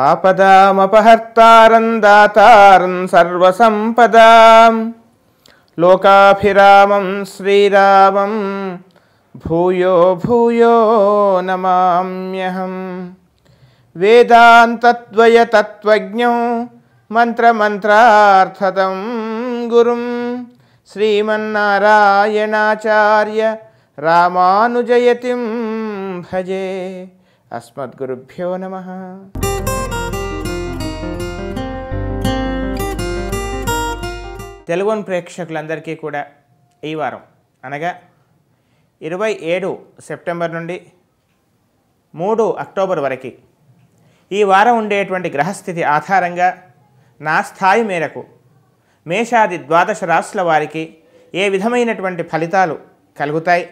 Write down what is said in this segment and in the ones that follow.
आपदामपहर्तारं दातारं सर्वसम्पदां लोकाभिरामं श्रीरामं भूयो भूयो नमाम्यहं वेदान्तद्वयतत्त्वज्ञो मन्त्रमन्त्रार्थतं गुरुं रामानुजयतिं भजे अस्मद्गुरुभ्यो नमः తెలుగుని ప్రేక్షకులందరికీ కూడా ఈ వారం అనగా ఇరవై ఏడు సెప్టెంబర్ నుండి మూడు అక్టోబర్ వరకు ఈ వారం ఉండేటువంటి గ్రహస్థితి ఆధారంగా నా స్థాయి మేరకు మేషాది ద్వాదశ రాశుల వారికి ఏ విధమైనటువంటి ఫలితాలు కలుగుతాయి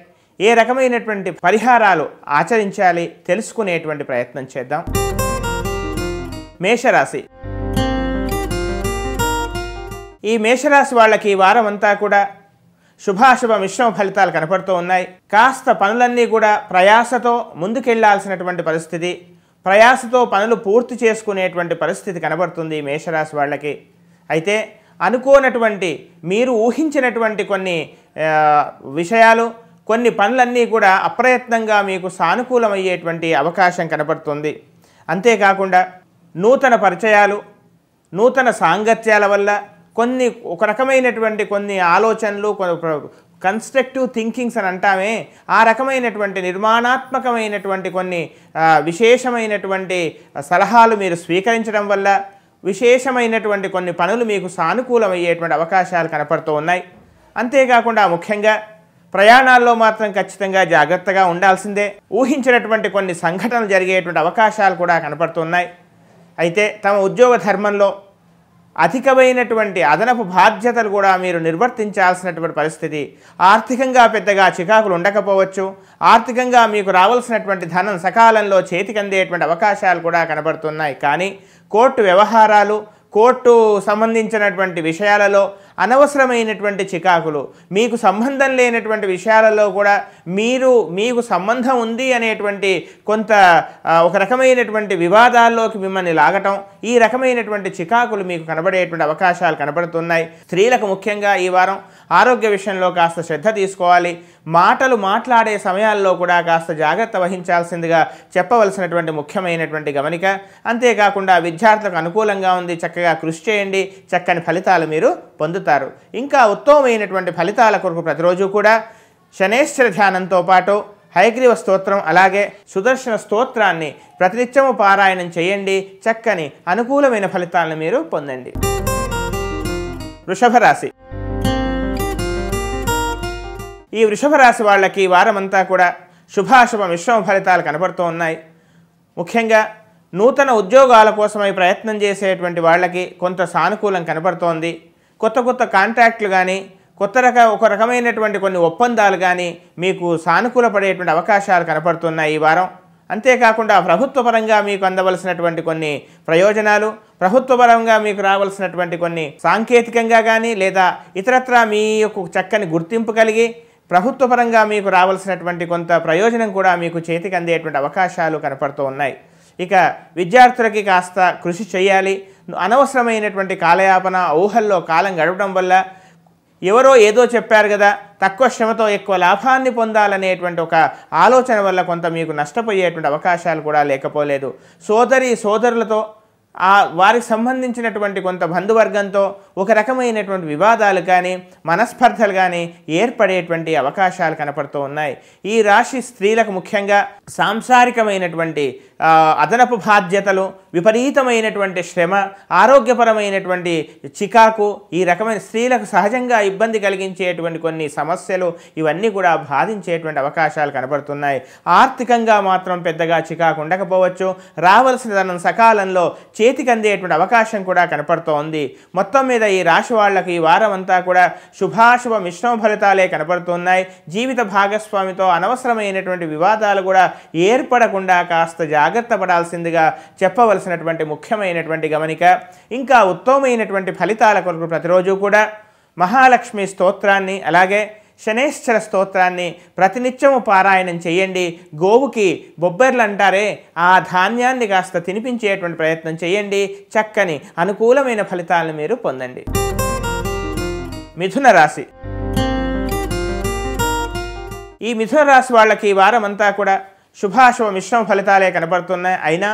ఏ రకమైనటువంటి పరిహారాలు ఆచరించాలి తెలుసుకునేటువంటి ప్రయత్నం చేద్దాం మేషరాశి ఈ మేషరాశి వాళ్ళకి వారం అంతా కూడా శుభాశుభ మిశ్రమ ఫలితాలు కనపడుతూ ఉన్నాయి కాస్త పనులన్నీ కూడా ప్రయాసతో ముందుకెళ్లాల్సినటువంటి పరిస్థితి ప్రయాసతో పనులు పూర్తి చేసుకునేటువంటి పరిస్థితి కనబడుతుంది మేషరాశి వాళ్ళకి అయితే అనుకోనటువంటి మీరు ఊహించినటువంటి కొన్ని విషయాలు కొన్ని పనులన్నీ కూడా అప్రయత్నంగా మీకు సానుకూలమయ్యేటువంటి అవకాశం కనపడుతుంది అంతేకాకుండా నూతన పరిచయాలు నూతన సాంగత్యాల వల్ల కొన్ని ఒక రకమైనటువంటి కొన్ని ఆలోచనలు కన్స్ట్రక్టివ్ థింకింగ్స్ అని అంటామే ఆ రకమైనటువంటి నిర్మాణాత్మకమైనటువంటి కొన్ని విశేషమైనటువంటి సలహాలు మీరు స్వీకరించడం వల్ల విశేషమైనటువంటి కొన్ని పనులు మీకు సానుకూలమయ్యేటువంటి అవకాశాలు కనపడుతూ ఉన్నాయి అంతేకాకుండా ముఖ్యంగా ప్రయాణాల్లో మాత్రం ఖచ్చితంగా జాగ్రత్తగా ఉండాల్సిందే ఊహించినటువంటి కొన్ని సంఘటనలు జరిగేటువంటి అవకాశాలు కూడా కనపడుతున్నాయి అయితే తమ ఉద్యోగ ధర్మంలో అధికమైనటువంటి అదనపు బాధ్యతలు కూడా మీరు నిర్వర్తించాల్సినటువంటి పరిస్థితి ఆర్థికంగా పెద్దగా చికాకులు ఉండకపోవచ్చు ఆర్థికంగా మీకు రావాల్సినటువంటి ధనం సకాలంలో చేతికి అవకాశాలు కూడా కనబడుతున్నాయి కానీ కోర్టు వ్యవహారాలు కోర్టు సంబంధించినటువంటి విషయాలలో అనవసరమైనటువంటి చికాకులు మీకు సంబంధం లేనటువంటి విషయాలలో కూడా మీరు మీకు సంబంధం ఉంది అనేటువంటి కొంత ఒక రకమైనటువంటి వివాదాల్లోకి మిమ్మల్ని లాగటం ఈ రకమైనటువంటి చికాకులు మీకు కనబడేటువంటి అవకాశాలు కనబడుతున్నాయి స్త్రీలకు ముఖ్యంగా ఈ వారం ఆరోగ్య విషయంలో కాస్త శ్రద్ధ తీసుకోవాలి మాటలు మాట్లాడే సమయాల్లో కూడా కాస్త జాగ్రత్త వహించాల్సిందిగా చెప్పవలసినటువంటి ముఖ్యమైనటువంటి గమనిక అంతేకాకుండా విద్యార్థులకు అనుకూలంగా ఉంది చక్కగా కృషి చేయండి చక్కని ఫలితాలు మీరు పొందుతారు ఇంకా ఉత్తమమైనటువంటి ఫలితాల కొరకు ప్రతిరోజు కూడా శనేశ్వర ధ్యానంతో పాటు హయగ్రీవ స్తోత్రం అలాగే సుదర్శన స్తోత్రాన్ని ప్రతినిత్యము పారాయణం చేయండి చక్కని అనుకూలమైన ఫలితాలను మీరు పొందండి వృషభ రాశి ఈ వృషభ రాశి వాళ్ళకి వారమంతా కూడా శుభాశుభ మిశ్రమ ఫలితాలు కనబడుతూ ఉన్నాయి ముఖ్యంగా నూతన ఉద్యోగాల కోసమై ప్రయత్నం చేసేటువంటి వాళ్ళకి కొంత సానుకూలం కనబడుతోంది కొత్త కొత్త కాంట్రాక్ట్లు కానీ కొత్త రక ఒక రకమైనటువంటి కొన్ని ఒప్పందాలు కానీ మీకు సానుకూల పడేటువంటి అవకాశాలు కనపడుతున్నాయి ఈ వారం అంతేకాకుండా ప్రభుత్వపరంగా మీకు అందవలసినటువంటి కొన్ని ప్రయోజనాలు ప్రభుత్వపరంగా మీకు రావాల్సినటువంటి కొన్ని సాంకేతికంగా కానీ లేదా ఇతరత్రా మీ యొక్క చక్కని గుర్తింపు కలిగి ప్రభుత్వ పరంగా మీకు రావాల్సినటువంటి కొంత ప్రయోజనం కూడా మీకు చేతికి అందేటువంటి అవకాశాలు కనపడుతూ ఉన్నాయి ఇక విద్యార్థులకి కాస్త కృషి చేయాలి అనవసరమైనటువంటి కాలయాపన ఊహల్లో కాలం గడపడం వల్ల ఎవరో ఏదో చెప్పారు కదా తక్కువ శ్రమతో ఎక్కువ లాభాన్ని పొందాలనేటువంటి ఒక ఆలోచన వల్ల కొంత మీకు నష్టపోయేటువంటి అవకాశాలు కూడా లేకపోలేదు సోదరి సోదరులతో ఆ వారికి సంబంధించినటువంటి కొంత బంధువర్గంతో ఒక రకమైనటువంటి వివాదాలు కానీ మనస్పర్ధలు కానీ ఏర్పడేటువంటి అవకాశాలు కనపడుతూ ఉన్నాయి ఈ రాశి స్త్రీలకు ముఖ్యంగా సాంసారికమైనటువంటి అదనపు బాధ్యతలు విపరీతమైనటువంటి శ్రమ ఆరోగ్యపరమైనటువంటి చికాకు ఈ రకమైన స్త్రీలకు సహజంగా ఇబ్బంది కలిగించేటువంటి కొన్ని సమస్యలు ఇవన్నీ కూడా బాధించేటువంటి అవకాశాలు కనబడుతున్నాయి ఆర్థికంగా మాత్రం పెద్దగా చికాకు ఉండకపోవచ్చు రావలసిన ధనం సకాలంలో చేతికి అందేటువంటి అవకాశం కూడా కనపడుతోంది మొత్తం మీద ఈ రాశి వాళ్ళకి ఈ వారం అంతా కూడా శుభాశుభ మిశ్రమ ఫలితాలే కనపడుతున్నాయి జీవిత భాగస్వామితో అనవసరమైనటువంటి వివాదాలు కూడా ఏర్పడకుండా కాస్త జాగ్రత్త పడాల్సిందిగా చెప్పవలసినటువంటి ముఖ్యమైనటువంటి గమనిక ఇంకా ఉత్తమమైనటువంటి ఫలితాల కొరకు ప్రతిరోజు కూడా మహాలక్ష్మి స్తోత్రాన్ని అలాగే శనేశ్వర స్తోత్రాన్ని ప్రతినిత్యము పారాయణం చేయండి గోవుకి బొబ్బర్లు అంటారే ఆ ధాన్యాన్ని కాస్త తినిపించేటువంటి ప్రయత్నం చేయండి చక్కని అనుకూలమైన ఫలితాలను మీరు పొందండి మిథున రాశి ఈ మిథున రాశి వాళ్ళకి ఈ వారం అంతా కూడా శుభాశుభ మిశ్రమ ఫలితాలే కనబడుతున్నాయి అయినా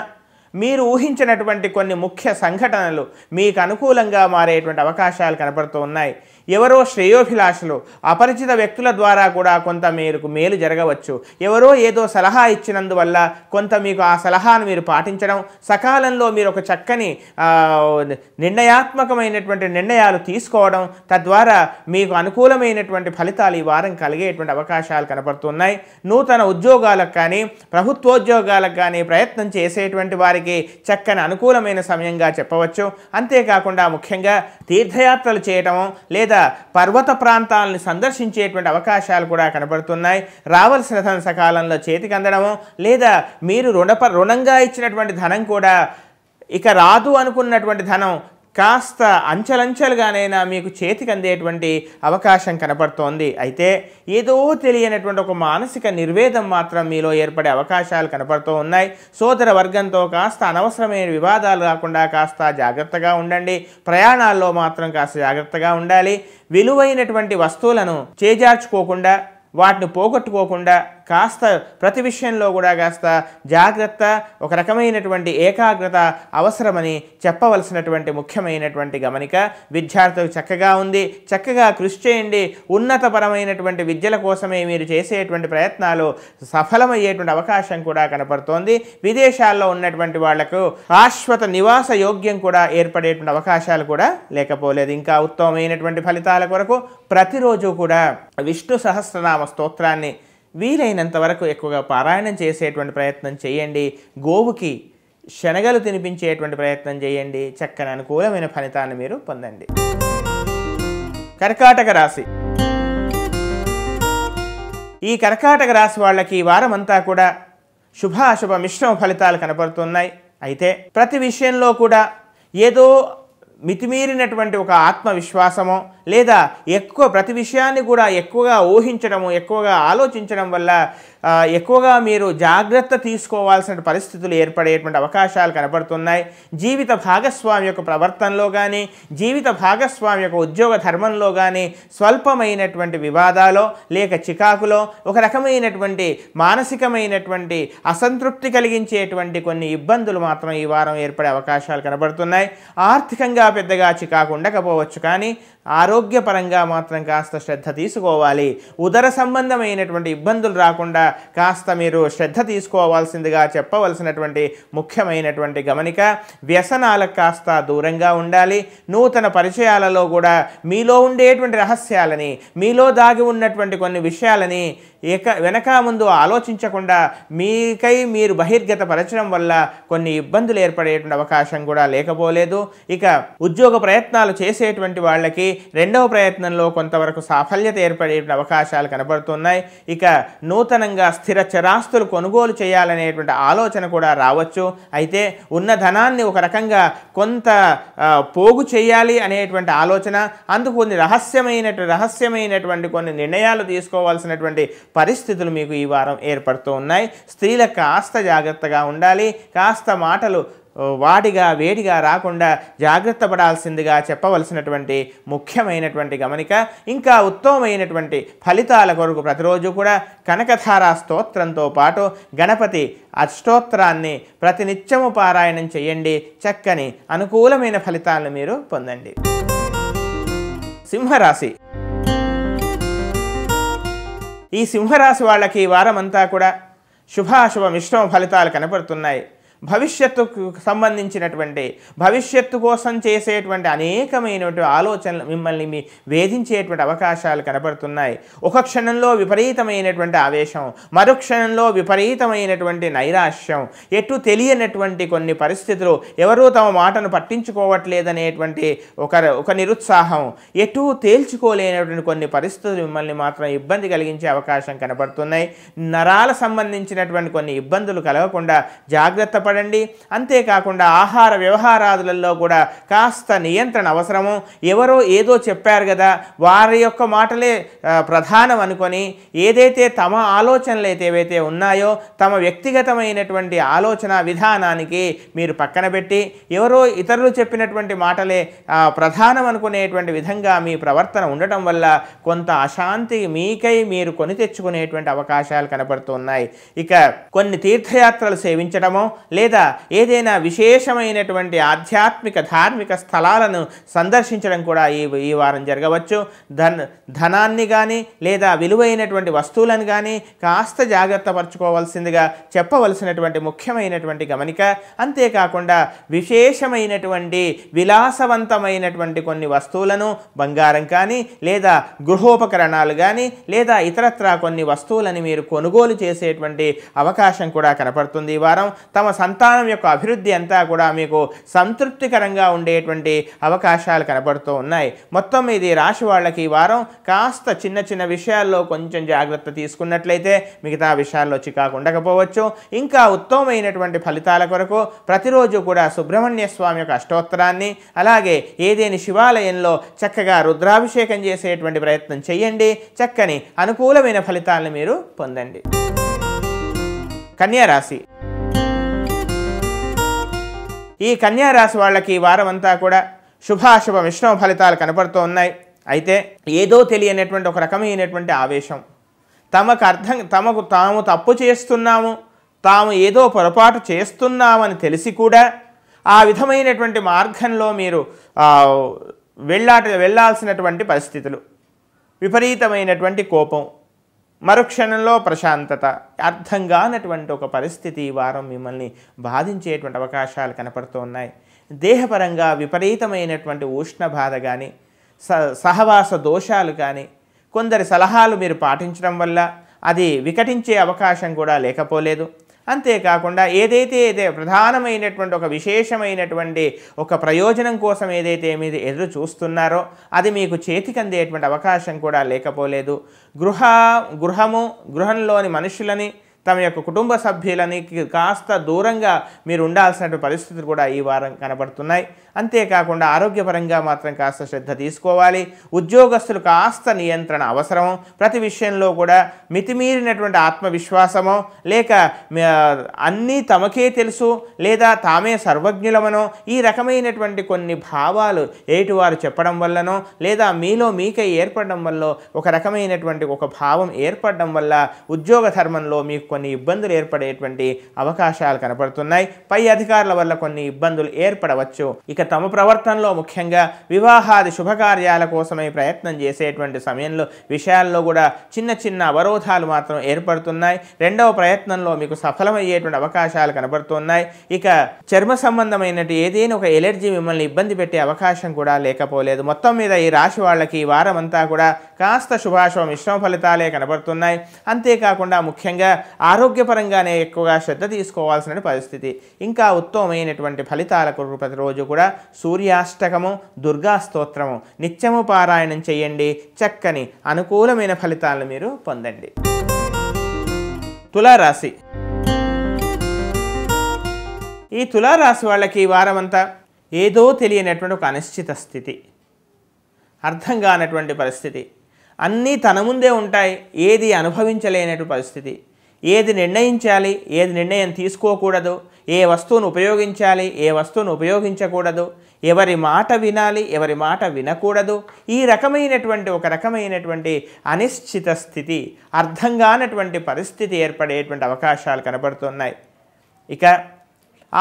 మీరు ఊహించినటువంటి కొన్ని ముఖ్య సంఘటనలు మీకు అనుకూలంగా మారేటువంటి అవకాశాలు కనబడుతూ ఉన్నాయి ఎవరో శ్రేయోభిలాషలు అపరిచిత వ్యక్తుల ద్వారా కూడా కొంత మేరకు మేలు జరగవచ్చు ఎవరో ఏదో సలహా ఇచ్చినందువల్ల కొంత మీకు ఆ సలహాను మీరు పాటించడం సకాలంలో మీరు ఒక చక్కని నిర్ణయాత్మకమైనటువంటి నిర్ణయాలు తీసుకోవడం తద్వారా మీకు అనుకూలమైనటువంటి ఫలితాలు ఈ వారం కలిగేటువంటి అవకాశాలు కనపడుతున్నాయి నూతన ఉద్యోగాలకు కానీ ప్రభుత్వోద్యోగాలకు కానీ ప్రయత్నం చేసేటువంటి వారికి చక్కని అనుకూలమైన సమయంగా చెప్పవచ్చు అంతేకాకుండా ముఖ్యంగా తీర్థయాత్రలు చేయటము లేదా పర్వత ప్రాంతాలను సందర్శించేటువంటి అవకాశాలు కూడా కనబడుతున్నాయి రావాల్సిన ధన సకాలంలో చేతికి అందడము లేదా మీరు రుణప రుణంగా ఇచ్చినటువంటి ధనం కూడా ఇక రాదు అనుకున్నటువంటి ధనం కాస్త అంచెలంచెలుగానైనా మీకు చేతికి అందేటువంటి అవకాశం కనపడుతోంది అయితే ఏదో తెలియనటువంటి ఒక మానసిక నిర్వేదం మాత్రం మీలో ఏర్పడే అవకాశాలు కనపడుతూ ఉన్నాయి సోదర వర్గంతో కాస్త అనవసరమైన వివాదాలు రాకుండా కాస్త జాగ్రత్తగా ఉండండి ప్రయాణాల్లో మాత్రం కాస్త జాగ్రత్తగా ఉండాలి విలువైనటువంటి వస్తువులను చేజార్చుకోకుండా వాటిని పోగొట్టుకోకుండా కాస్త ప్రతి విషయంలో కూడా కాస్త జాగ్రత్త ఒక రకమైనటువంటి ఏకాగ్రత అవసరమని చెప్పవలసినటువంటి ముఖ్యమైనటువంటి గమనిక విద్యార్థులకు చక్కగా ఉంది చక్కగా కృషి చేయండి ఉన్నతపరమైనటువంటి విద్యల కోసమే మీరు చేసేటువంటి ప్రయత్నాలు సఫలమయ్యేటువంటి అవకాశం కూడా కనపడుతోంది విదేశాల్లో ఉన్నటువంటి వాళ్లకు శాశ్వత నివాస యోగ్యం కూడా ఏర్పడేటువంటి అవకాశాలు కూడా లేకపోలేదు ఇంకా ఉత్తమమైనటువంటి ఫలితాల కొరకు ప్రతిరోజు కూడా విష్ణు సహస్రనామ స్తోత్రాన్ని వీలైనంత వరకు ఎక్కువగా పారాయణం చేసేటువంటి ప్రయత్నం చేయండి గోవుకి శనగలు తినిపించేటువంటి ప్రయత్నం చేయండి చక్కని అనుకూలమైన ఫలితాన్ని మీరు పొందండి కర్కాటక రాశి ఈ కర్కాటక రాశి వాళ్ళకి వారమంతా కూడా శుభాశుభ మిశ్రమ ఫలితాలు కనపడుతున్నాయి అయితే ప్రతి విషయంలో కూడా ఏదో మితిమీరినటువంటి ఒక ఆత్మవిశ్వాసమో లేదా ఎక్కువ ప్రతి విషయాన్ని కూడా ఎక్కువగా ఊహించడము ఎక్కువగా ఆలోచించడం వల్ల ఎక్కువగా మీరు జాగ్రత్త తీసుకోవాల్సిన పరిస్థితులు ఏర్పడేటువంటి అవకాశాలు కనపడుతున్నాయి జీవిత భాగస్వామి యొక్క ప్రవర్తనలో కానీ జీవిత భాగస్వామి యొక్క ఉద్యోగ ధర్మంలో కానీ స్వల్పమైనటువంటి వివాదాలో లేక చికాకులో ఒక రకమైనటువంటి మానసికమైనటువంటి అసంతృప్తి కలిగించేటువంటి కొన్ని ఇబ్బందులు మాత్రం ఈ వారం ఏర్పడే అవకాశాలు కనబడుతున్నాయి ఆర్థికంగా పెద్దగా చికాకు ఉండకపోవచ్చు కానీ ఆరోగ్య ఆరోగ్యపరంగా మాత్రం కాస్త శ్రద్ధ తీసుకోవాలి ఉదర సంబంధమైనటువంటి ఇబ్బందులు రాకుండా కాస్త మీరు శ్రద్ధ తీసుకోవాల్సిందిగా చెప్పవలసినటువంటి ముఖ్యమైనటువంటి గమనిక వ్యసనాలకు కాస్త దూరంగా ఉండాలి నూతన పరిచయాలలో కూడా మీలో ఉండేటువంటి రహస్యాలని మీలో దాగి ఉన్నటువంటి కొన్ని విషయాలని ఏక వెనక ముందు ఆలోచించకుండా మీకై మీరు బహిర్గతపరచడం వల్ల కొన్ని ఇబ్బందులు ఏర్పడేటువంటి అవకాశం కూడా లేకపోలేదు ఇక ఉద్యోగ ప్రయత్నాలు చేసేటువంటి వాళ్ళకి రెండవ ప్రయత్నంలో కొంతవరకు సాఫల్యత ఏర్పడే అవకాశాలు కనబడుతున్నాయి ఇక నూతనంగా స్థిర చరాస్తులు కొనుగోలు చేయాలనేటువంటి ఆలోచన కూడా రావచ్చు అయితే ఉన్న ధనాన్ని ఒక రకంగా కొంత పోగు చేయాలి అనేటువంటి ఆలోచన అందుకు కొన్ని రహస్యమైన రహస్యమైనటువంటి కొన్ని నిర్ణయాలు తీసుకోవాల్సినటువంటి పరిస్థితులు మీకు ఈ వారం ఏర్పడుతూ ఉన్నాయి స్త్రీలకు కాస్త జాగ్రత్తగా ఉండాలి కాస్త మాటలు వాడిగా వేడిగా రాకుండా జాగ్రత్త పడాల్సిందిగా చెప్పవలసినటువంటి ముఖ్యమైనటువంటి గమనిక ఇంకా ఉత్తమమైనటువంటి ఫలితాల కొరకు ప్రతిరోజు కూడా కనకధారా స్తోత్రంతో పాటు గణపతి అష్టోత్తరాన్ని ప్రతినిత్యము పారాయణం చేయండి చక్కని అనుకూలమైన ఫలితాలను మీరు పొందండి సింహరాశి ఈ సింహరాశి వాళ్ళకి వారమంతా కూడా శుభాశుభ మిశ్రమ ఫలితాలు కనపడుతున్నాయి భవిష్యత్తుకు సంబంధించినటువంటి భవిష్యత్తు కోసం చేసేటువంటి అనేకమైనటువంటి ఆలోచనలు మిమ్మల్ని మీ వేధించేటువంటి అవకాశాలు కనబడుతున్నాయి ఒక క్షణంలో విపరీతమైనటువంటి ఆవేశం మరుక్షణంలో విపరీతమైనటువంటి నైరాశ్యం ఎటు తెలియనటువంటి కొన్ని పరిస్థితులు ఎవరూ తమ మాటను పట్టించుకోవట్లేదనేటువంటి ఒక ఒక నిరుత్సాహం ఎటు తేల్చుకోలేనటువంటి కొన్ని పరిస్థితులు మిమ్మల్ని మాత్రం ఇబ్బంది కలిగించే అవకాశం కనబడుతున్నాయి నరాల సంబంధించినటువంటి కొన్ని ఇబ్బందులు కలగకుండా జాగ్రత్త త్వరపడండి అంతేకాకుండా ఆహార వ్యవహారాదులలో కూడా కాస్త నియంత్రణ అవసరము ఎవరో ఏదో చెప్పారు కదా వారి యొక్క మాటలే ప్రధానం అనుకొని ఏదైతే తమ ఆలోచనలు అయితే ఏవైతే ఉన్నాయో తమ వ్యక్తిగతమైనటువంటి ఆలోచన విధానానికి మీరు పక్కన పెట్టి ఎవరో ఇతరులు చెప్పినటువంటి మాటలే ప్రధానం అనుకునేటువంటి విధంగా మీ ప్రవర్తన ఉండటం వల్ల కొంత అశాంతి మీకై మీరు కొని తెచ్చుకునేటువంటి అవకాశాలు కనబడుతున్నాయి ఇక కొన్ని తీర్థయాత్రలు సేవించడమో లేదా ఏదైనా విశేషమైనటువంటి ఆధ్యాత్మిక ధార్మిక స్థలాలను సందర్శించడం కూడా ఈ ఈ వారం జరగవచ్చు ధన్ ధనాన్ని కానీ లేదా విలువైనటువంటి వస్తువులను కానీ కాస్త జాగ్రత్త పరచుకోవాల్సిందిగా చెప్పవలసినటువంటి ముఖ్యమైనటువంటి గమనిక అంతేకాకుండా విశేషమైనటువంటి విలాసవంతమైనటువంటి కొన్ని వస్తువులను బంగారం కానీ లేదా గృహోపకరణాలు కానీ లేదా ఇతరత్ర కొన్ని వస్తువులని మీరు కొనుగోలు చేసేటువంటి అవకాశం కూడా కనపడుతుంది ఈ వారం తమ సంతానం యొక్క అభివృద్ధి అంతా కూడా మీకు సంతృప్తికరంగా ఉండేటువంటి అవకాశాలు కనబడుతూ ఉన్నాయి మొత్తం ఇది రాశి వాళ్ళకి ఈ వారం కాస్త చిన్న చిన్న విషయాల్లో కొంచెం జాగ్రత్త తీసుకున్నట్లయితే మిగతా విషయాల్లో చికాకు ఉండకపోవచ్చు ఇంకా ఉత్తమమైనటువంటి ఫలితాల కొరకు ప్రతిరోజు కూడా సుబ్రహ్మణ్య స్వామి యొక్క అష్టోత్తరాన్ని అలాగే ఏదేని శివాలయంలో చక్కగా రుద్రాభిషేకం చేసేటువంటి ప్రయత్నం చేయండి చక్కని అనుకూలమైన ఫలితాలను మీరు పొందండి కన్యారాశి ఈ కన్యారాశి వాళ్ళకి ఈ వారం అంతా కూడా శుభాశుభ మిశ్రమ ఫలితాలు కనపడుతూ ఉన్నాయి అయితే ఏదో తెలియనటువంటి ఒక రకమైనటువంటి ఆవేశం తమకు అర్థం తమకు తాము తప్పు చేస్తున్నాము తాము ఏదో పొరపాటు చేస్తున్నామని తెలిసి కూడా ఆ విధమైనటువంటి మార్గంలో మీరు వెళ్ళాట వెళ్ళాల్సినటువంటి పరిస్థితులు విపరీతమైనటువంటి కోపం మరుక్షణంలో ప్రశాంతత అర్థం కానటువంటి ఒక పరిస్థితి ఈ వారం మిమ్మల్ని బాధించేటువంటి అవకాశాలు కనపడుతూ ఉన్నాయి దేహపరంగా విపరీతమైనటువంటి ఉష్ణ బాధ కానీ స సహవాస దోషాలు కానీ కొందరి సలహాలు మీరు పాటించడం వల్ల అది వికటించే అవకాశం కూడా లేకపోలేదు అంతేకాకుండా ఏదైతే అయితే ప్రధానమైనటువంటి ఒక విశేషమైనటువంటి ఒక ప్రయోజనం కోసం ఏదైతే మీరు ఎదురు చూస్తున్నారో అది మీకు చేతికి అందేటువంటి అవకాశం కూడా లేకపోలేదు గృహ గృహము గృహంలోని మనుషులని తమ యొక్క కుటుంబ సభ్యులని కాస్త దూరంగా మీరు ఉండాల్సినటువంటి పరిస్థితులు కూడా ఈ వారం కనబడుతున్నాయి అంతేకాకుండా ఆరోగ్యపరంగా మాత్రం కాస్త శ్రద్ధ తీసుకోవాలి ఉద్యోగస్తులు కాస్త నియంత్రణ అవసరం ప్రతి విషయంలో కూడా మితిమీరినటువంటి ఆత్మవిశ్వాసము లేక అన్నీ తమకే తెలుసు లేదా తామే సర్వజ్ఞులమనో ఈ రకమైనటువంటి కొన్ని భావాలు ఏటివారు చెప్పడం వల్లనో లేదా మీలో మీకై ఏర్పడడం వల్ల ఒక రకమైనటువంటి ఒక భావం ఏర్పడడం వల్ల ఉద్యోగ ధర్మంలో మీకు కొన్ని ఇబ్బందులు ఏర్పడేటువంటి అవకాశాలు కనపడుతున్నాయి పై అధికారుల వల్ల కొన్ని ఇబ్బందులు ఏర్పడవచ్చు ఇక తమ ప్రవర్తనలో ముఖ్యంగా వివాహాది శుభకార్యాల కోసమై ప్రయత్నం చేసేటువంటి సమయంలో విషయాల్లో కూడా చిన్న చిన్న అవరోధాలు మాత్రం ఏర్పడుతున్నాయి రెండవ ప్రయత్నంలో మీకు సఫలమయ్యేటువంటి అవకాశాలు కనబడుతున్నాయి ఇక చర్మ సంబంధమైన ఏదైనా ఒక ఎలర్జీ మిమ్మల్ని ఇబ్బంది పెట్టే అవకాశం కూడా లేకపోలేదు మొత్తం మీద ఈ రాశి వాళ్ళకి ఈ వారం అంతా కూడా కాస్త శుభాశుభ మిశ్రమ ఫలితాలే కనబడుతున్నాయి అంతేకాకుండా ముఖ్యంగా ఆరోగ్యపరంగానే ఎక్కువగా శ్రద్ధ తీసుకోవాల్సిన పరిస్థితి ఇంకా ఉత్తమమైనటువంటి ఫలితాల కొరకు ప్రతిరోజు కూడా సూర్యాష్టకము దుర్గా స్తోత్రము నిత్యము పారాయణం చేయండి చక్కని అనుకూలమైన ఫలితాలను మీరు పొందండి తులారాశి ఈ తులారాశి వాళ్ళకి ఈ వారమంతా ఏదో తెలియనటువంటి ఒక అనిశ్చిత స్థితి అర్థం కానటువంటి పరిస్థితి అన్నీ తన ముందే ఉంటాయి ఏది అనుభవించలేనటువంటి పరిస్థితి ఏది నిర్ణయించాలి ఏది నిర్ణయం తీసుకోకూడదు ఏ వస్తువును ఉపయోగించాలి ఏ వస్తువును ఉపయోగించకూడదు ఎవరి మాట వినాలి ఎవరి మాట వినకూడదు ఈ రకమైనటువంటి ఒక రకమైనటువంటి అనిశ్చిత స్థితి అర్థం కానటువంటి పరిస్థితి ఏర్పడేటువంటి అవకాశాలు కనబడుతున్నాయి ఇక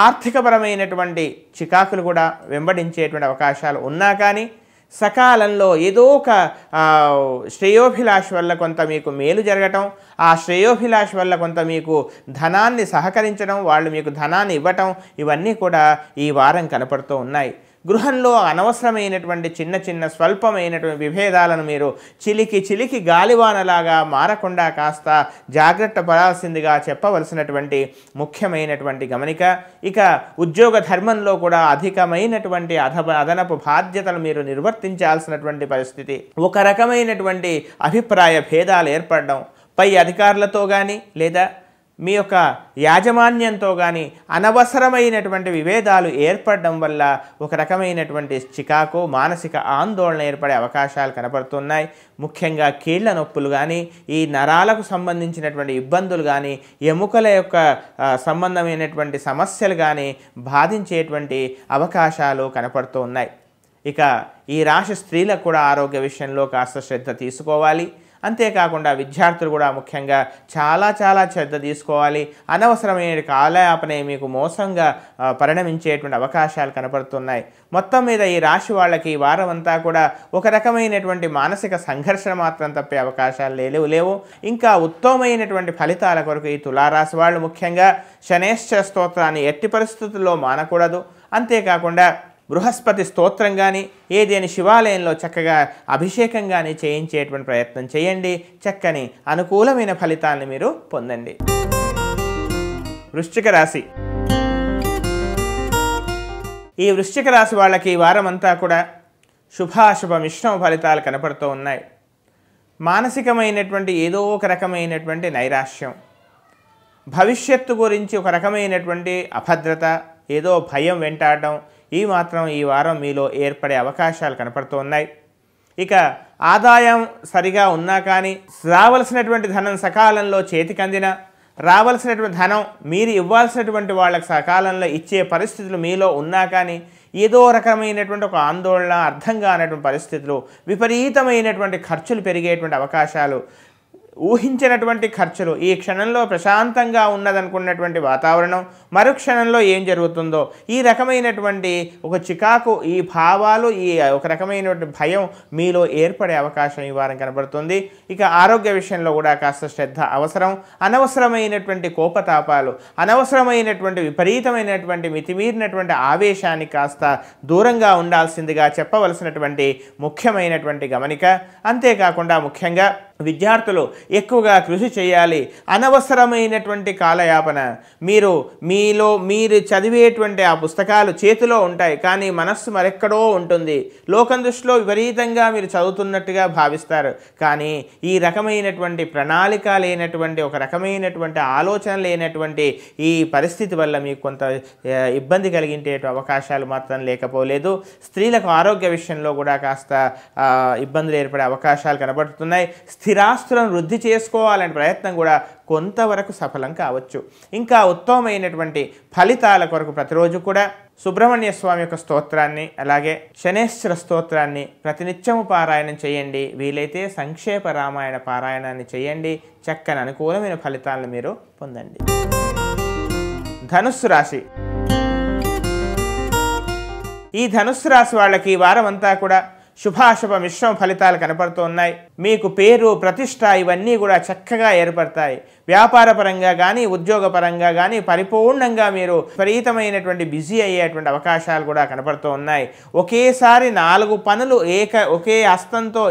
ఆర్థికపరమైనటువంటి చికాకులు కూడా వెంబడించేటువంటి అవకాశాలు ఉన్నా కానీ సకాలంలో ఏదో ఒక శ్రేయోభిలాష్ వల్ల కొంత మీకు మేలు జరగటం ఆ శ్రేయోభిలాష్ వల్ల కొంత మీకు ధనాన్ని సహకరించడం వాళ్ళు మీకు ధనాన్ని ఇవ్వటం ఇవన్నీ కూడా ఈ వారం కనపడుతూ ఉన్నాయి గృహంలో అనవసరమైనటువంటి చిన్న చిన్న స్వల్పమైనటువంటి విభేదాలను మీరు చిలికి చిలికి గాలివానలాగా మారకుండా కాస్త జాగ్రత్త పడాల్సిందిగా చెప్పవలసినటువంటి ముఖ్యమైనటువంటి గమనిక ఇక ఉద్యోగ ధర్మంలో కూడా అధికమైనటువంటి అధ అదనపు బాధ్యతలు మీరు నిర్వర్తించాల్సినటువంటి పరిస్థితి ఒక రకమైనటువంటి అభిప్రాయ భేదాలు ఏర్పడడం పై అధికారులతో కానీ లేదా మీ యొక్క యాజమాన్యంతో కానీ అనవసరమైనటువంటి విభేదాలు ఏర్పడడం వల్ల ఒక రకమైనటువంటి చికాకు మానసిక ఆందోళన ఏర్పడే అవకాశాలు కనబడుతున్నాయి ముఖ్యంగా కీళ్ల నొప్పులు కానీ ఈ నరాలకు సంబంధించినటువంటి ఇబ్బందులు కానీ ఎముకల యొక్క సంబంధమైనటువంటి సమస్యలు కానీ బాధించేటువంటి అవకాశాలు కనపడుతూ ఉన్నాయి ఇక ఈ రాశి స్త్రీలకు కూడా ఆరోగ్య విషయంలో కాస్త శ్రద్ధ తీసుకోవాలి అంతేకాకుండా విద్యార్థులు కూడా ముఖ్యంగా చాలా చాలా శ్రద్ధ తీసుకోవాలి అనవసరమైన కాలయాపనే మీకు మోసంగా పరిణమించేటువంటి అవకాశాలు కనపడుతున్నాయి మొత్తం మీద ఈ రాశి వాళ్ళకి ఈ వారం అంతా కూడా ఒక రకమైనటువంటి మానసిక సంఘర్షణ మాత్రం తప్పే అవకాశాలు లేవు లేవు ఇంకా ఉత్తమమైనటువంటి ఫలితాల కొరకు ఈ తులారాశి వాళ్ళు ముఖ్యంగా శనేశ్వర స్తోత్రాన్ని ఎట్టి పరిస్థితుల్లో మానకూడదు అంతేకాకుండా బృహస్పతి స్తోత్రం కానీ ఏదైనా శివాలయంలో చక్కగా అభిషేకం కానీ చేయించేటువంటి ప్రయత్నం చేయండి చక్కని అనుకూలమైన ఫలితాలను మీరు పొందండి వృశ్చిక రాశి ఈ వృశ్చిక రాశి వాళ్ళకి ఈ వారమంతా కూడా శుభాశుభ మిశ్రమ ఫలితాలు కనపడుతూ ఉన్నాయి మానసికమైనటువంటి ఏదో ఒక రకమైనటువంటి నైరాశ్యం భవిష్యత్తు గురించి ఒక రకమైనటువంటి అభద్రత ఏదో భయం వెంటాడడం ఈ మాత్రం ఈ వారం మీలో ఏర్పడే అవకాశాలు కనపడుతూ ఉన్నాయి ఇక ఆదాయం సరిగా ఉన్నా కానీ రావలసినటువంటి ధనం సకాలంలో చేతికి అందిన రావలసినటువంటి ధనం మీరు ఇవ్వాల్సినటువంటి వాళ్ళకి సకాలంలో ఇచ్చే పరిస్థితులు మీలో ఉన్నా కానీ ఏదో రకమైనటువంటి ఒక ఆందోళన అర్థం కానటువంటి పరిస్థితులు విపరీతమైనటువంటి ఖర్చులు పెరిగేటువంటి అవకాశాలు ఊహించినటువంటి ఖర్చులు ఈ క్షణంలో ప్రశాంతంగా ఉన్నదనుకున్నటువంటి వాతావరణం మరుక్షణంలో ఏం జరుగుతుందో ఈ రకమైనటువంటి ఒక చికాకు ఈ భావాలు ఈ ఒక రకమైనటువంటి భయం మీలో ఏర్పడే అవకాశం ఈ వారం కనబడుతుంది ఇక ఆరోగ్య విషయంలో కూడా కాస్త శ్రద్ధ అవసరం అనవసరమైనటువంటి కోపతాపాలు అనవసరమైనటువంటి విపరీతమైనటువంటి మితిమీరినటువంటి ఆవేశాన్ని కాస్త దూరంగా ఉండాల్సిందిగా చెప్పవలసినటువంటి ముఖ్యమైనటువంటి గమనిక అంతేకాకుండా ముఖ్యంగా విద్యార్థులు ఎక్కువగా కృషి చేయాలి అనవసరమైనటువంటి కాలయాపన మీరు మీలో మీరు చదివేటువంటి ఆ పుస్తకాలు చేతిలో ఉంటాయి కానీ మనస్సు మరెక్కడో ఉంటుంది లోకం దృష్టిలో విపరీతంగా మీరు చదువుతున్నట్టుగా భావిస్తారు కానీ ఈ రకమైనటువంటి ప్రణాళిక లేనటువంటి ఒక రకమైనటువంటి ఆలోచన లేనటువంటి ఈ పరిస్థితి వల్ల మీకు కొంత ఇబ్బంది కలిగించే అవకాశాలు మాత్రం లేకపోలేదు స్త్రీలకు ఆరోగ్య విషయంలో కూడా కాస్త ఇబ్బందులు ఏర్పడే అవకాశాలు కనబడుతున్నాయి స్థిరాస్తులను వృద్ధి చేసుకోవాలనే ప్రయత్నం కూడా కొంతవరకు సఫలం కావచ్చు ఇంకా ఉత్తమమైనటువంటి ఫలితాల కొరకు ప్రతిరోజు కూడా సుబ్రహ్మణ్య స్వామి యొక్క స్తోత్రాన్ని అలాగే శనేశ్వర స్తోత్రాన్ని ప్రతినిత్యము పారాయణం చేయండి వీలైతే సంక్షేప రామాయణ పారాయణాన్ని చేయండి చక్కని అనుకూలమైన ఫలితాలను మీరు పొందండి ధనుస్సు రాశి ఈ ధనుస్సు రాశి వాళ్ళకి వారమంతా కూడా శుభాశుభ మిశ్రమ ఫలితాలు కనపడుతూ ఉన్నాయి మీకు పేరు ప్రతిష్ట ఇవన్నీ కూడా చక్కగా ఏర్పడతాయి వ్యాపారపరంగా కానీ ఉద్యోగపరంగా కానీ పరిపూర్ణంగా మీరు విపరీతమైనటువంటి బిజీ అయ్యేటువంటి అవకాశాలు కూడా కనపడుతూ ఉన్నాయి ఒకేసారి నాలుగు పనులు ఏక ఒకే హస్తంతో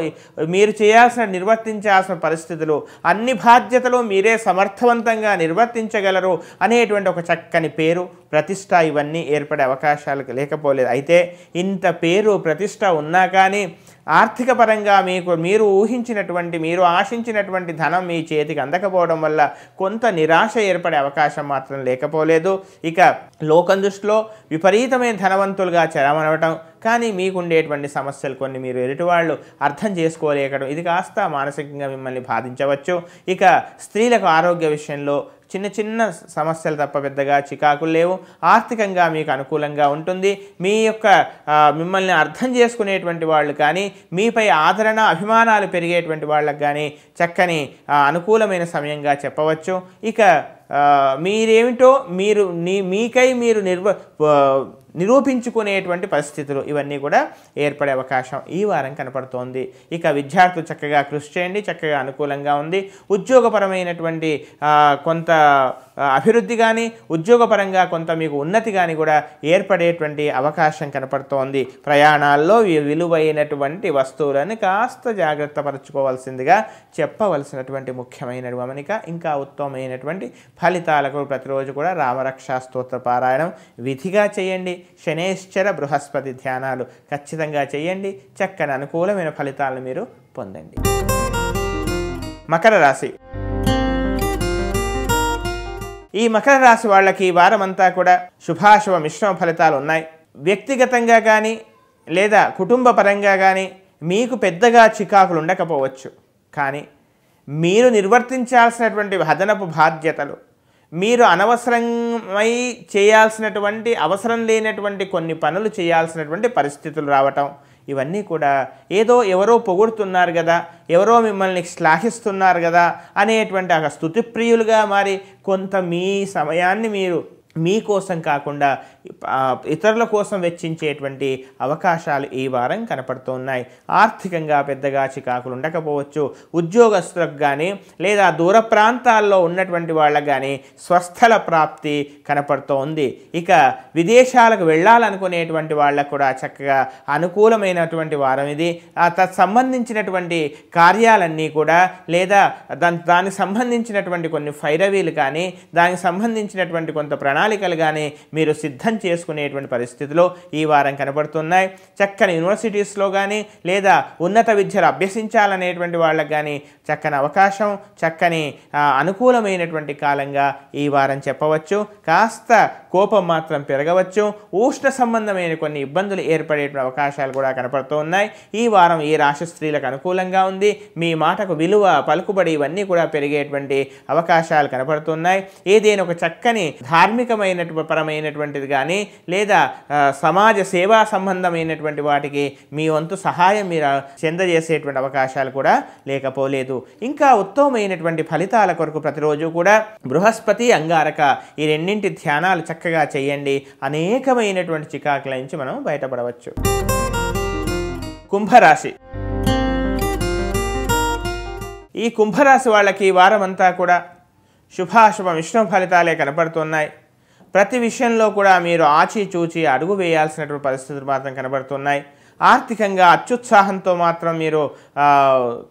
మీరు చేయాల్సిన నిర్వర్తించాల్సిన పరిస్థితులు అన్ని బాధ్యతలు మీరే సమర్థవంతంగా నిర్వర్తించగలరు అనేటువంటి ఒక చక్కని పేరు ప్రతిష్ట ఇవన్నీ ఏర్పడే అవకాశాలు లేకపోలేదు అయితే ఇంత పేరు ప్రతిష్ట ఉన్నా కానీ ఆర్థిక పరంగా మీకు మీరు ఊహించినటువంటి మీరు ఆశించినటువంటి ధనం మీ చేతికి అందకపోవడం వల్ల కొంత నిరాశ ఏర్పడే అవకాశం మాత్రం లేకపోలేదు ఇక లోకం దృష్టిలో విపరీతమైన ధనవంతులుగా చెరమనవటం కానీ మీకుండేటువంటి సమస్యలు కొన్ని మీరు ఎదుటివాళ్ళు అర్థం చేసుకోలేకడం ఇది కాస్త మానసికంగా మిమ్మల్ని బాధించవచ్చు ఇక స్త్రీలకు ఆరోగ్య విషయంలో చిన్న చిన్న సమస్యలు తప్ప పెద్దగా చికాకులు లేవు ఆర్థికంగా మీకు అనుకూలంగా ఉంటుంది మీ యొక్క మిమ్మల్ని అర్థం చేసుకునేటువంటి వాళ్ళు కానీ మీపై ఆదరణ అభిమానాలు పెరిగేటువంటి వాళ్ళకు కానీ చక్కని అనుకూలమైన సమయంగా చెప్పవచ్చు ఇక మీరేమిటో మీరు మీకై మీరు నిర్వ నిరూపించుకునేటువంటి పరిస్థితులు ఇవన్నీ కూడా ఏర్పడే అవకాశం ఈ వారం కనపడుతోంది ఇక విద్యార్థులు చక్కగా కృషి చేయండి చక్కగా అనుకూలంగా ఉంది ఉద్యోగపరమైనటువంటి కొంత అభివృద్ధి కానీ ఉద్యోగపరంగా కొంత మీకు ఉన్నతి కానీ కూడా ఏర్పడేటువంటి అవకాశం కనపడుతోంది ప్రయాణాల్లో విలువైనటువంటి వస్తువులను కాస్త జాగ్రత్త పరచుకోవాల్సిందిగా చెప్పవలసినటువంటి ముఖ్యమైన గమనిక ఇంకా ఉత్తమమైనటువంటి ఫలితాలకు ప్రతిరోజు కూడా రామరక్షా స్తోత్ర పారాయణం విధిగా చేయండి శనేశ్చర బృహస్పతి ధ్యానాలు ఖచ్చితంగా చేయండి చక్కని అనుకూలమైన ఫలితాలను మీరు పొందండి మకర రాశి ఈ మకర రాశి వాళ్ళకి వారమంతా కూడా శుభాశుభ మిశ్రమ ఫలితాలు ఉన్నాయి వ్యక్తిగతంగా కానీ లేదా కుటుంబ పరంగా కానీ మీకు పెద్దగా చికాకులు ఉండకపోవచ్చు కానీ మీరు నిర్వర్తించాల్సినటువంటి అదనపు బాధ్యతలు మీరు అనవసరమై చేయాల్సినటువంటి అవసరం లేనటువంటి కొన్ని పనులు చేయాల్సినటువంటి పరిస్థితులు రావటం ఇవన్నీ కూడా ఏదో ఎవరో పొగుడుతున్నారు కదా ఎవరో మిమ్మల్ని శ్లాఘిస్తున్నారు కదా అనేటువంటి ఆ స్థుతిప్రియులుగా మారి కొంత మీ సమయాన్ని మీరు మీకోసం కాకుండా ఇతరుల కోసం వెచ్చించేటువంటి అవకాశాలు ఈ వారం కనపడుతున్నాయి ఆర్థికంగా పెద్దగా చికాకులు ఉండకపోవచ్చు ఉద్యోగస్తులకు కానీ లేదా దూర ప్రాంతాల్లో ఉన్నటువంటి వాళ్ళకు కానీ స్వస్థల ప్రాప్తి కనపడుతోంది ఇక విదేశాలకు వెళ్ళాలనుకునేటువంటి వాళ్ళకు కూడా చక్కగా అనుకూలమైనటువంటి వారం ఇది తత్సంబంధించినటువంటి కార్యాలన్నీ కూడా లేదా దాని దానికి సంబంధించినటువంటి కొన్ని ఫైరవీలు కానీ దానికి సంబంధించినటువంటి కొంత ప్రణాళికలు కానీ మీరు సిద్ధం అర్థం చేసుకునేటువంటి పరిస్థితులు ఈ వారం కనబడుతున్నాయి చక్కని యూనివర్సిటీస్లో కానీ లేదా ఉన్నత విద్యలు అభ్యసించాలనేటువంటి వాళ్ళకు కానీ చక్కని అవకాశం చక్కని అనుకూలమైనటువంటి కాలంగా ఈ వారం చెప్పవచ్చు కాస్త కోపం మాత్రం పెరగవచ్చు ఉష్ణ సంబంధమైన కొన్ని ఇబ్బందులు ఏర్పడే అవకాశాలు కూడా కనపడుతూ ఉన్నాయి ఈ వారం ఈ రాశి స్త్రీలకు అనుకూలంగా ఉంది మీ మాటకు విలువ పలుకుబడి ఇవన్నీ కూడా పెరిగేటువంటి అవకాశాలు కనపడుతున్నాయి ఏదైనా ఒక చక్కని ధార్మికమైనటువంటి పరమైనటువంటిది కానీ కానీ లేదా సమాజ సేవా సంబంధమైనటువంటి వాటికి మీ వంతు సహాయం మీరు చెందజేసేటువంటి అవకాశాలు కూడా లేకపోలేదు ఇంకా ఉత్తమమైనటువంటి ఫలితాల కొరకు ప్రతిరోజు కూడా బృహస్పతి అంగారక ఈ రెండింటి ధ్యానాలు చక్కగా చేయండి అనేకమైనటువంటి చికాకుల నుంచి మనం బయటపడవచ్చు కుంభరాశి ఈ కుంభరాశి వాళ్ళకి వారమంతా కూడా శుభాశుభ విష్ణు ఫలితాలే కనపడుతున్నాయి ప్రతి విషయంలో కూడా మీరు ఆచిచూచి అడుగు వేయాల్సినటువంటి పరిస్థితులు మాత్రం కనబడుతున్నాయి ఆర్థికంగా అత్యుత్సాహంతో మాత్రం మీరు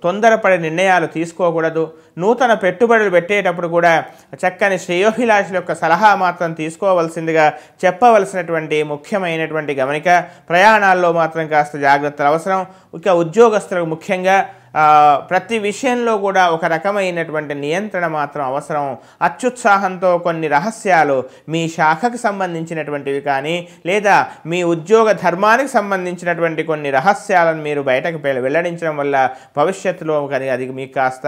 తొందరపడే నిర్ణయాలు తీసుకోకూడదు నూతన పెట్టుబడులు పెట్టేటప్పుడు కూడా చక్కని శ్రేయోభిలాషుల యొక్క సలహా మాత్రం తీసుకోవలసిందిగా చెప్పవలసినటువంటి ముఖ్యమైనటువంటి గమనిక ప్రయాణాల్లో మాత్రం కాస్త జాగ్రత్తలు అవసరం ఇక ఉద్యోగస్తులకు ముఖ్యంగా ప్రతి విషయంలో కూడా ఒక రకమైనటువంటి నియంత్రణ మాత్రం అవసరం అత్యుత్సాహంతో కొన్ని రహస్యాలు మీ శాఖకు సంబంధించినటువంటివి కానీ లేదా మీ ఉద్యోగ ధర్మానికి సంబంధించినటువంటి కొన్ని రహస్యాలను మీరు బయటకు వెల్లడించడం వల్ల భవిష్యత్తులో కానీ అది మీకు కాస్త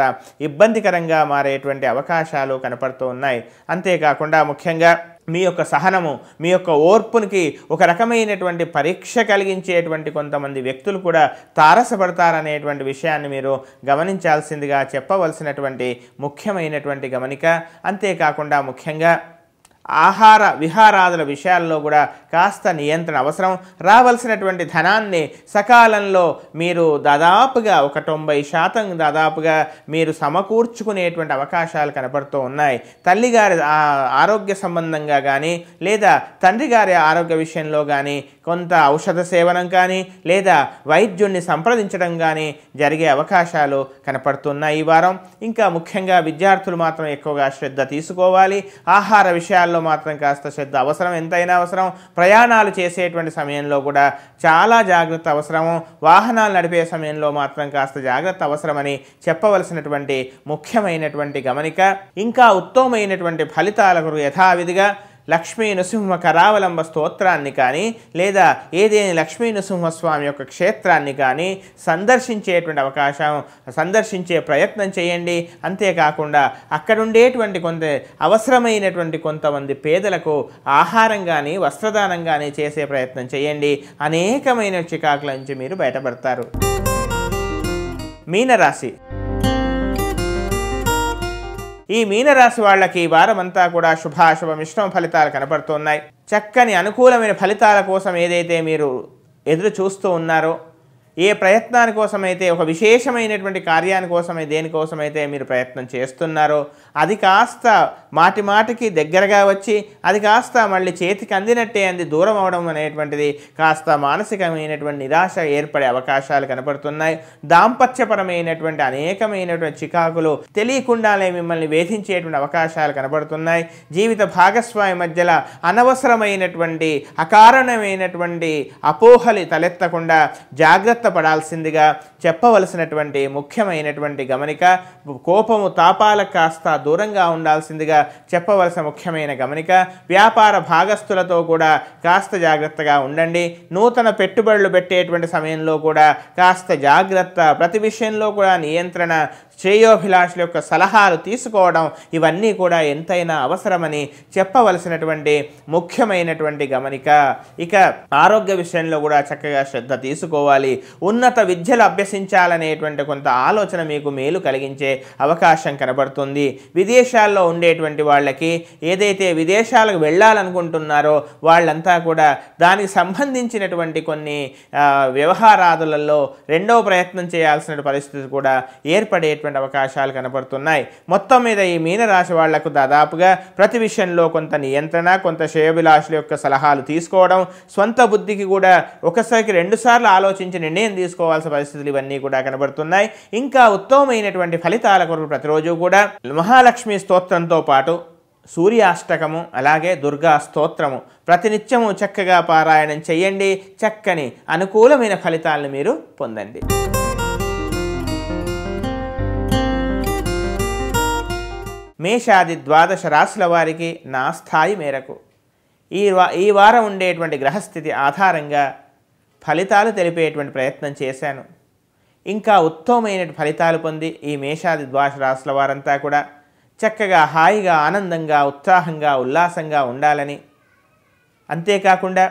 ఇబ్బందికరంగా మారేటువంటి అవకాశాలు కనపడుతూ ఉన్నాయి అంతేకాకుండా ముఖ్యంగా మీ యొక్క సహనము మీ యొక్క ఓర్పునికి ఒక రకమైనటువంటి పరీక్ష కలిగించేటువంటి కొంతమంది వ్యక్తులు కూడా తారసపడతారనేటువంటి విషయాన్ని మీరు గమనించాల్సిందిగా చెప్పవలసినటువంటి ముఖ్యమైనటువంటి గమనిక అంతేకాకుండా ముఖ్యంగా ఆహార విహారాదుల విషయాల్లో కూడా కాస్త నియంత్రణ అవసరం రావలసినటువంటి ధనాన్ని సకాలంలో మీరు దాదాపుగా ఒక తొంభై శాతం దాదాపుగా మీరు సమకూర్చుకునేటువంటి అవకాశాలు కనపడుతూ ఉన్నాయి తల్లిగారి ఆరోగ్య సంబంధంగా కానీ లేదా తండ్రి గారి ఆరోగ్య విషయంలో కానీ కొంత ఔషధ సేవనం కానీ లేదా వైద్యుణ్ణి సంప్రదించడం కానీ జరిగే అవకాశాలు కనపడుతున్నాయి ఈ వారం ఇంకా ముఖ్యంగా విద్యార్థులు మాత్రం ఎక్కువగా శ్రద్ధ తీసుకోవాలి ఆహార విషయాల్లో విషయాల్లో మాత్రం కాస్త శ్రద్ధ అవసరం ఎంతైనా అవసరం ప్రయాణాలు చేసేటువంటి సమయంలో కూడా చాలా జాగ్రత్త అవసరము వాహనాలు నడిపే సమయంలో మాత్రం కాస్త జాగ్రత్త అవసరమని చెప్పవలసినటువంటి ముఖ్యమైనటువంటి గమనిక ఇంకా ఉత్తమమైనటువంటి ఫలితాలకు యథావిధిగా లక్ష్మీ నృసింహ కరావలంబ స్తోత్రాన్ని కానీ లేదా ఏదేని లక్ష్మీ నృసింహస్వామి యొక్క క్షేత్రాన్ని కానీ సందర్శించేటువంటి అవకాశం సందర్శించే ప్రయత్నం చేయండి అంతేకాకుండా అక్కడుండేటువంటి కొంత అవసరమైనటువంటి కొంతమంది పేదలకు ఆహారం కానీ వస్త్రదానం కానీ చేసే ప్రయత్నం చేయండి అనేకమైన చికాకుల నుంచి మీరు బయటపడతారు మీనరాశి ఈ మీనరాశి వాళ్ళకి ఈ వారమంతా కూడా శుభాశుభ మిశ్రమ ఫలితాలు కనపడుతున్నాయి చక్కని అనుకూలమైన ఫలితాల కోసం ఏదైతే మీరు ఎదురు చూస్తూ ఉన్నారో ఏ ప్రయత్నాని కోసమైతే ఒక విశేషమైనటువంటి కార్యాని కోసమైతే దేనికోసమైతే మీరు ప్రయత్నం చేస్తున్నారో అది కాస్త మాటి మాటికి దగ్గరగా వచ్చి అది కాస్త మళ్ళీ చేతికి అందినట్టే అంది దూరం అవడం అనేటువంటిది కాస్త మానసికమైనటువంటి నిరాశ ఏర్పడే అవకాశాలు కనపడుతున్నాయి దాంపత్యపరమైనటువంటి అనేకమైనటువంటి చికాకులు తెలియకుండానే మిమ్మల్ని వేధించేటువంటి అవకాశాలు కనబడుతున్నాయి జీవిత భాగస్వామి మధ్యలో అనవసరమైనటువంటి అకారణమైనటువంటి అపోహలు తలెత్తకుండా జాగ్రత్త పడాల్సిందిగా చెప్పవలసినటువంటి ముఖ్యమైనటువంటి గమనిక కోపము తాపాలకు కాస్త దూరంగా ఉండాల్సిందిగా చెప్పవలసిన ముఖ్యమైన గమనిక వ్యాపార భాగస్థులతో కూడా కాస్త జాగ్రత్తగా ఉండండి నూతన పెట్టుబడులు పెట్టేటువంటి సమయంలో కూడా కాస్త జాగ్రత్త ప్రతి విషయంలో కూడా నియంత్రణ శ్రేయోభిలాషుల యొక్క సలహాలు తీసుకోవడం ఇవన్నీ కూడా ఎంతైనా అవసరమని చెప్పవలసినటువంటి ముఖ్యమైనటువంటి గమనిక ఇక ఆరోగ్య విషయంలో కూడా చక్కగా శ్రద్ధ తీసుకోవాలి ఉన్నత విద్యలు అభ్యసించాలనేటువంటి కొంత ఆలోచన మీకు మేలు కలిగించే అవకాశం కనబడుతుంది విదేశాల్లో ఉండేటువంటి వాళ్ళకి ఏదైతే విదేశాలకు వెళ్ళాలనుకుంటున్నారో వాళ్ళంతా కూడా దానికి సంబంధించినటువంటి కొన్ని వ్యవహారాదులలో రెండవ ప్రయత్నం చేయాల్సిన పరిస్థితి కూడా ఏర్పడేటువంటి ఉండేటువంటి అవకాశాలు కనబడుతున్నాయి మొత్తం మీద ఈ మీనరాశి వాళ్లకు దాదాపుగా ప్రతి విషయంలో కొంత నియంత్రణ కొంత శ్రేయభిలాషుల యొక్క సలహాలు తీసుకోవడం సొంత బుద్ధికి కూడా ఒకసారికి రెండుసార్లు ఆలోచించి నిర్ణయం తీసుకోవాల్సిన పరిస్థితులు ఇవన్నీ కూడా కనబడుతున్నాయి ఇంకా ఉత్తమమైనటువంటి ఫలితాల కొరకు ప్రతిరోజు కూడా మహాలక్ష్మి స్తోత్రంతో పాటు సూర్యాష్టకము అలాగే దుర్గా స్తోత్రము ప్రతినిత్యము చక్కగా పారాయణం చేయండి చక్కని అనుకూలమైన ఫలితాలను మీరు పొందండి మేషాది ద్వాదశ రాశుల వారికి నా స్థాయి మేరకు ఈ వా ఈ వారం ఉండేటువంటి గ్రహస్థితి ఆధారంగా ఫలితాలు తెలిపేటువంటి ప్రయత్నం చేశాను ఇంకా ఉత్తమమైన ఫలితాలు పొంది ఈ మేషాది ద్వాదశ రాశుల వారంతా కూడా చక్కగా హాయిగా ఆనందంగా ఉత్సాహంగా ఉల్లాసంగా ఉండాలని అంతేకాకుండా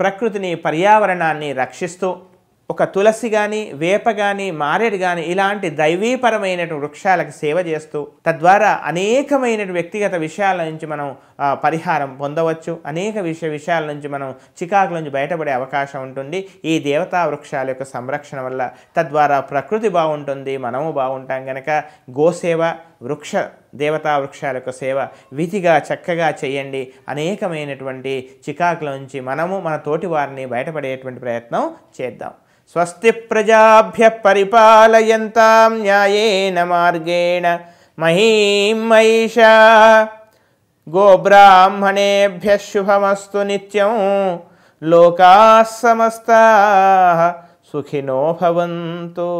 ప్రకృతిని పర్యావరణాన్ని రక్షిస్తూ ఒక తులసి కానీ వేప కానీ మారేడు కానీ ఇలాంటి దైవీపరమైన వృక్షాలకు సేవ చేస్తూ తద్వారా అనేకమైన వ్యక్తిగత విషయాల నుంచి మనం పరిహారం పొందవచ్చు అనేక విషయ విషయాల నుంచి మనం చికాకుల నుంచి బయటపడే అవకాశం ఉంటుంది ఈ దేవతా వృక్షాల యొక్క సంరక్షణ వల్ల తద్వారా ప్రకృతి బాగుంటుంది మనము బాగుంటాం కనుక గోసేవ వృక్ష దేవతా వృక్షాల యొక్క సేవ విధిగా చక్కగా చేయండి అనేకమైనటువంటి చికాకుల నుంచి మనము మన తోటి వారిని బయటపడేటువంటి ప్రయత్నం చేద్దాం స్వస్తి ప్రజాభ్య పరిపాలయంతాం న్యాయేన మార్గేణ మహీం మహిషా గోబ్రాహ్మణేభ్య శుభమస్తు నిత్యం లోకా సమస్త సుఖినో భవంతు